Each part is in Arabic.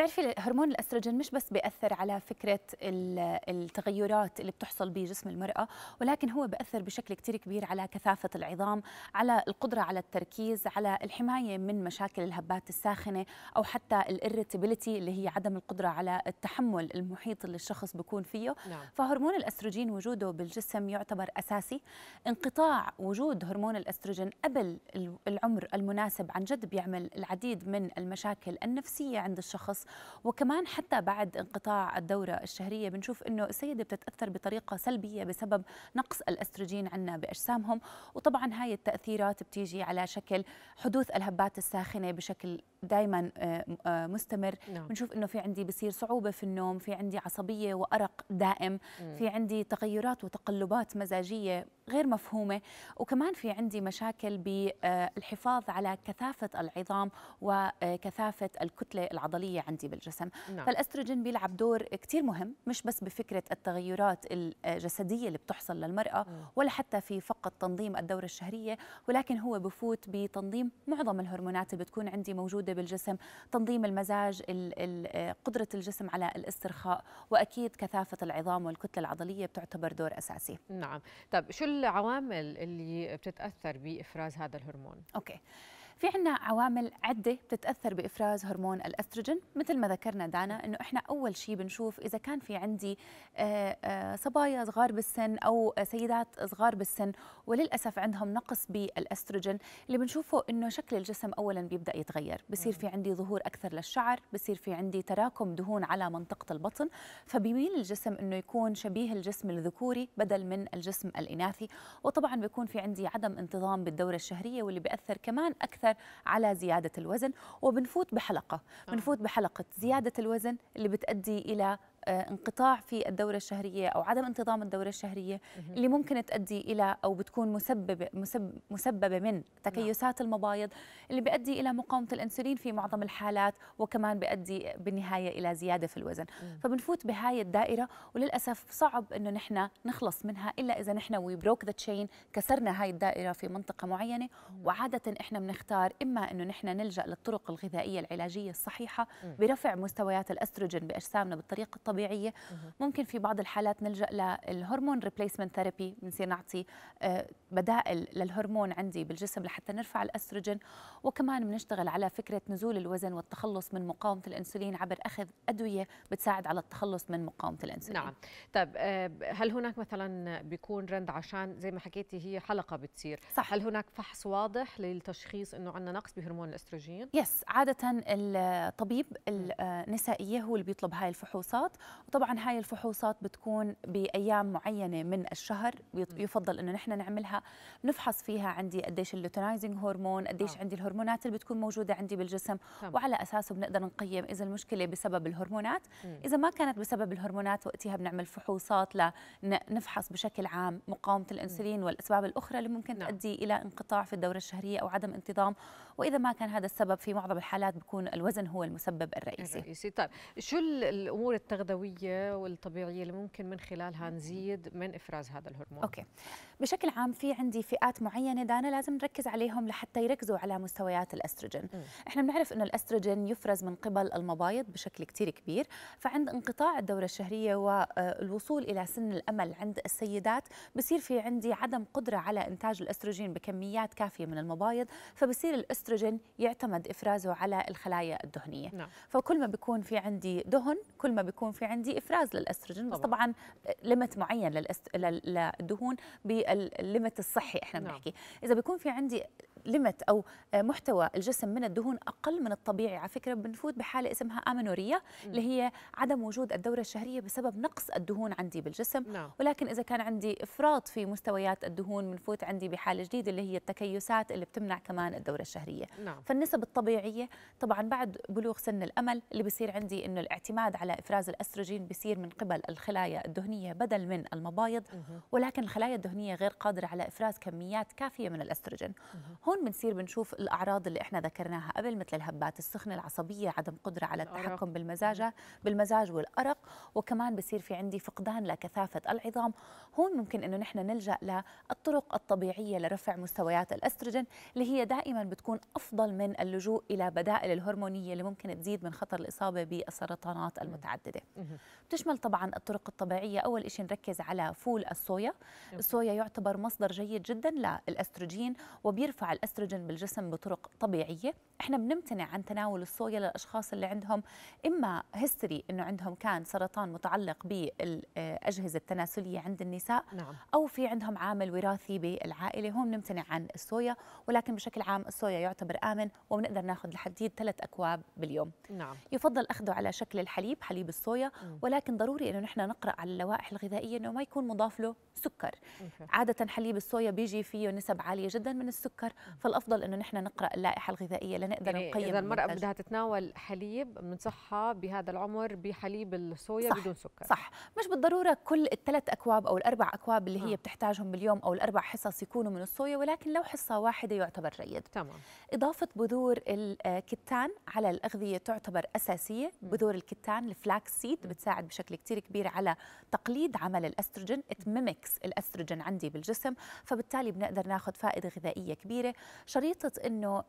بتعرفي هرمون الاستروجين مش بس بياثر على فكره التغيرات اللي بتحصل بجسم المراه ولكن هو بياثر بشكل كثير كبير على كثافه العظام على القدره على التركيز على الحمايه من مشاكل الهبات الساخنه او حتى الاريتابيليتي اللي هي عدم القدره على التحمل المحيط اللي الشخص بيكون فيه نعم. فهرمون الاستروجين وجوده بالجسم يعتبر اساسي انقطاع وجود هرمون الاستروجين قبل العمر المناسب عن جد بيعمل العديد من المشاكل النفسيه عند الشخص وكمان حتى بعد انقطاع الدورة الشهرية بنشوف أنه السيدة بتتأثر بطريقة سلبية بسبب نقص الأستروجين عندنا بأجسامهم وطبعا هاي التأثيرات بتيجي على شكل حدوث الهبات الساخنة بشكل دائما آه، آه، مستمر نعم. بنشوف انه في عندي بصير صعوبه في النوم في عندي عصبيه وارق دائم مم. في عندي تغيرات وتقلبات مزاجيه غير مفهومه وكمان في عندي مشاكل بالحفاظ آه، على كثافه العظام وكثافه الكتله العضليه عندي بالجسم نعم. فالاستروجين بيلعب دور كثير مهم مش بس بفكره التغيرات الجسديه اللي بتحصل للمراه مم. ولا حتى في فقط تنظيم الدوره الشهريه ولكن هو بفوت بتنظيم معظم الهرمونات اللي بتكون عندي موجوده الموجودة بالجسم تنظيم المزاج قدرة الجسم على الاسترخاء وأكيد كثافة العظام والكتلة العضلية بتعتبر دور أساسي نعم طب شو العوامل اللي بتتأثر بإفراز هذا الهرمون؟ أوكي في عنا عوامل عدة بتتأثر بإفراز هرمون الأستروجين مثل ما ذكرنا دانا أنه إحنا أول شيء بنشوف إذا كان في عندي آه، آه، صبايا صغار بالسن أو سيدات صغار بالسن وللأسف عندهم نقص بالأستروجين اللي بنشوفه أنه شكل الجسم أولا بيبدأ يتغير بصير في عندي ظهور أكثر للشعر بصير في عندي تراكم دهون على منطقة البطن فبيميل الجسم أنه يكون شبيه الجسم الذكوري بدل من الجسم الإناثي وطبعا بيكون في عندي عدم انتظام بالدورة الشهرية واللي بيأثر كمان أكثر اكثر على زياده الوزن وبنفوت بحلقه آه. بنفوت بحلقه زياده الوزن اللي بتؤدي الى آه، انقطاع في الدورة الشهرية أو عدم انتظام الدورة الشهرية اللي ممكن تؤدي إلى أو بتكون مسببة مسببة من نعم. تكيسات المبايض اللي بيؤدي إلى مقاومة الأنسولين في معظم الحالات وكمان بيؤدي بالنهاية إلى زيادة في الوزن فبنفوت بهاي الدائرة وللأسف صعب إنه نحن نخلص منها إلا إذا نحن وي بروك ذا تشين كسرنا هاي الدائرة في منطقة معينة وعادة إحنا بنختار إما إنه نحن نلجأ للطرق الغذائية العلاجية الصحيحة برفع مستويات الأستروجين بأجسامنا بالطريقة طبيعيه ممكن في بعض الحالات نلجا للهرمون ريبليسمنت ثيرابي بنصير نعطي بدائل للهرمون عندي بالجسم لحتى نرفع الاستروجين وكمان بنشتغل على فكره نزول الوزن والتخلص من مقاومه الانسولين عبر اخذ ادويه بتساعد على التخلص من مقاومه الانسولين نعم طب آه، هل هناك مثلا بيكون رند عشان زي ما حكيتي هي حلقه بتصير صح. هل هناك فحص واضح للتشخيص انه عندنا نقص بهرمون الاستروجين يس عاده الطبيب النسائيه هو اللي بيطلب هاي الفحوصات وطبعا هاي الفحوصات بتكون بايام معينه من الشهر يفضل انه نحن نعملها نفحص فيها عندي قديش اللوتينايزنج هرمون قديش آه. عندي الهرمونات اللي بتكون موجوده عندي بالجسم طبعا. وعلى اساسه بنقدر نقيم اذا المشكله بسبب الهرمونات م. اذا ما كانت بسبب الهرمونات وقتها بنعمل فحوصات لنفحص بشكل عام مقاومه الانسولين والاسباب الاخرى اللي ممكن نعم. تؤدي الى انقطاع في الدوره الشهريه او عدم انتظام واذا ما كان هذا السبب في معظم الحالات بيكون الوزن هو المسبب الرئيسي الرئيسي طيب شو الامور التغذويه والطبيعيه اللي ممكن من خلالها نزيد من افراز هذا الهرمون اوكي بشكل عام في عندي فئات معينه دانا لازم نركز عليهم لحتى يركزوا على مستويات الاستروجين م. احنا بنعرف انه الاستروجين يفرز من قبل المبايض بشكل كثير كبير فعند انقطاع الدوره الشهريه والوصول آه، الى سن الامل عند السيدات بصير في عندي عدم قدره على انتاج الاستروجين بكميات كافيه من المبايض فبصير الاستروجين الاستروجين يعتمد افرازه على الخلايا الدهنيه نعم. فكل ما بيكون في عندي دهن كل ما بيكون في عندي افراز للاستروجين طبعا. بس طبعا ليمت معين للدهون بالليمت الصحي احنا نعم. بنحكي نعم. اذا بيكون في عندي ليمت او محتوى الجسم من الدهون اقل من الطبيعي على فكره بنفوت بحاله اسمها امنوريا اللي هي عدم وجود الدوره الشهريه بسبب نقص الدهون عندي بالجسم نعم. ولكن اذا كان عندي افراط في مستويات الدهون بنفوت عندي بحاله جديده اللي هي التكيسات اللي بتمنع كمان الدوره الشهريه نعم. فالنسب الطبيعيه طبعا بعد بلوغ سن الامل اللي بصير عندي انه الاعتماد على افراز الاستروجين بصير من قبل الخلايا الدهنيه بدل من المبايض ولكن الخلايا الدهنيه غير قادره على افراز كميات كافيه من الاستروجين هون بنصير بنشوف الاعراض اللي احنا ذكرناها قبل مثل الهبات السخنه العصبيه عدم قدره على التحكم بالمزاج بالمزاج والارق وكمان بصير في عندي فقدان لكثافه العظام هون ممكن انه نحن نلجا للطرق الطبيعيه لرفع مستويات الاستروجين اللي هي دائما بتكون افضل من اللجوء الى بدائل الهرمونيه اللي ممكن تزيد من خطر الاصابه بالسرطانات المتعدده بتشمل طبعا الطرق الطبيعيه اول شيء نركز على فول الصويا الصويا يعتبر مصدر جيد جدا للاستروجين وبيرفع الاستروجين بالجسم بطرق طبيعيه احنا بنمتنع عن تناول الصويا للاشخاص اللي عندهم اما هيستوري انه عندهم كان سرطان متعلق بالاجهزه التناسليه عند النساء نعم. او في عندهم عامل وراثي بالعائله هون بنمتنع عن الصويا ولكن بشكل عام الصويا يعتبر امن وبنقدر ناخذ لحديد ثلاث اكواب باليوم نعم. يفضل اخذه على شكل الحليب حليب الصويا ولكن ضروري انه نحن نقرا على اللوائح الغذائيه انه ما يكون مضاف له سكر عاده حليب الصويا بيجي فيه نسب عاليه جدا من السكر فالافضل انه نحن نقرا اللائحه الغذائيه لنقدر يعني نقيم اذا المراه المنتج. بدها تتناول حليب بنصحها بهذا العمر بحليب الصويا صح بدون سكر صح مش بالضروره كل الثلاث اكواب او الاربع اكواب اللي هي آه. بتحتاجهم باليوم او الاربع حصص يكونوا من الصويا ولكن لو حصه واحده يعتبر جيد تمام اضافه بذور الكتان على الاغذيه تعتبر اساسيه بذور الكتان الفلاكس سيد بتساعد بشكل كثير كبير على تقليد عمل الاستروجين ات ميمكس الاستروجين عندي بالجسم فبالتالي بنقدر ناخذ فائده غذائيه كبيره شريطه انه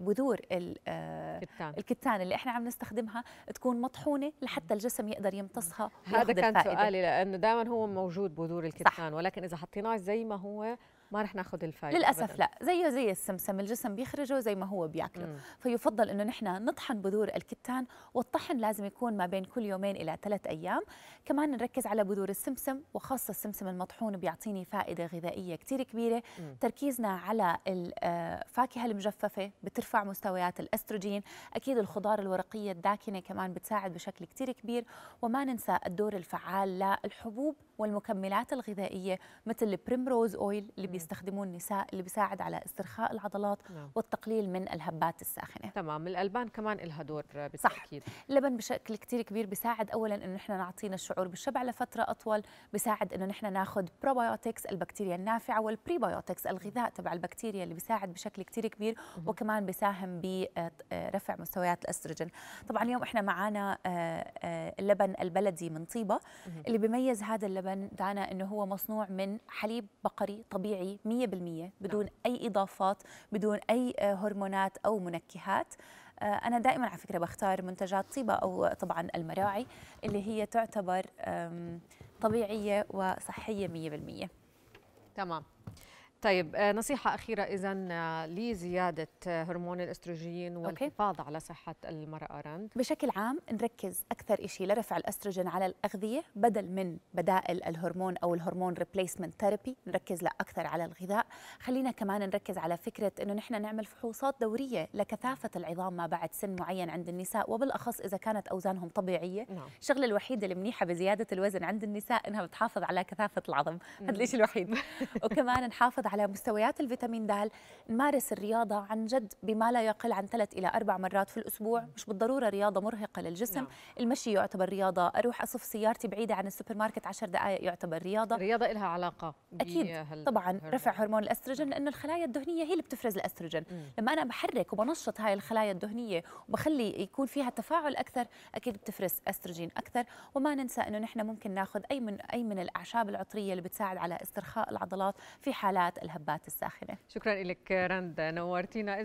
بذور آه، آه، الكتان. الكتان اللي احنا عم نستخدمها تكون مطحونه لحتى الجسم يقدر يمتصها هذا كان الفائدة. سؤالي لانه دائما هو موجود بذور الكتان صح. ولكن اذا حطيناه زي ما هو ما رح ناخذ الفايده للاسف لا زيه زي السمسم الجسم بيخرجه زي ما هو بياكله مم. فيفضل انه نحن نطحن بذور الكتان والطحن لازم يكون ما بين كل يومين الى ثلاث ايام كمان نركز على بذور السمسم وخاصه السمسم المطحون بيعطيني فائده غذائيه كثير كبيره مم. تركيزنا على الفاكهه آه، المجففه بترفع مستويات الاستروجين اكيد الخضار الورقيه الداكنه كمان بتساعد بشكل كثير كبير وما ننسى الدور الفعال للحبوب والمكملات الغذائيه مثل البريمروز اويل اللي نعم. بيستخدموه النساء اللي بيساعد على استرخاء العضلات نعم. والتقليل من الهبات الساخنه تمام الالبان كمان لها دور بالتاكيد صح. اللبن بشكل كثير كبير بيساعد اولا انه نحن نعطينا الشعور بالشبع لفتره اطول بيساعد انه نحن ناخذ بروبايوتكس البكتيريا النافعه والبريبايوتكس الغذاء تبع البكتيريا اللي بيساعد بشكل كثير كبير وكمان بيساهم برفع آه، آه، مستويات الاستروجين طبعا اليوم احنا معانا آه، اللبن البلدي من طيبه اللي بيميز هذا اللبن تقريبا دعنا انه هو مصنوع من حليب بقري طبيعي 100% بدون نعم. اي اضافات بدون اي آه، هرمونات او منكهات آه، انا دائما على فكره بختار منتجات طيبه او طبعا المراعي اللي هي تعتبر طبيعيه وصحيه 100% تمام طيب آه، نصيحة أخيرة إذا آه، لزيادة آه، هرمون الأستروجين والحفاظ على صحة المرأة رند بشكل عام نركز أكثر شيء لرفع الأستروجين على الأغذية بدل من بدائل الهرمون أو الهرمون ريبليسمنت ثيرابي نركز لا أكثر على الغذاء خلينا كمان نركز على فكرة إنه نحن نعمل فحوصات دورية لكثافة العظام ما بعد سن معين عند النساء وبالأخص إذا كانت أوزانهم طبيعية نعم. الشغلة الوحيدة المنيحة بزيادة الوزن عند النساء إنها بتحافظ على كثافة العظم هذا الشيء الوحيد وكمان نحافظ على مستويات الفيتامين د نمارس الرياضه عن جد بما لا يقل عن ثلاث الى اربع مرات في الاسبوع مش بالضروره رياضه مرهقه للجسم نعم. المشي يعتبر رياضه اروح اصف سيارتي بعيده عن السوبر ماركت 10 دقائق يعتبر رياضه الرياضه لها علاقه اكيد هل... طبعا رفع هرمون الاستروجين نعم. لانه الخلايا الدهنيه هي اللي بتفرز الاستروجين مم. لما انا بحرك وبنشط هاي الخلايا الدهنيه وبخلي يكون فيها تفاعل اكثر اكيد بتفرز استروجين اكثر وما ننسى انه نحن ممكن ناخذ اي من اي من الاعشاب العطريه اللي بتساعد على استرخاء العضلات في حالات الهبات الساخنة شكرا لك رند نورتينا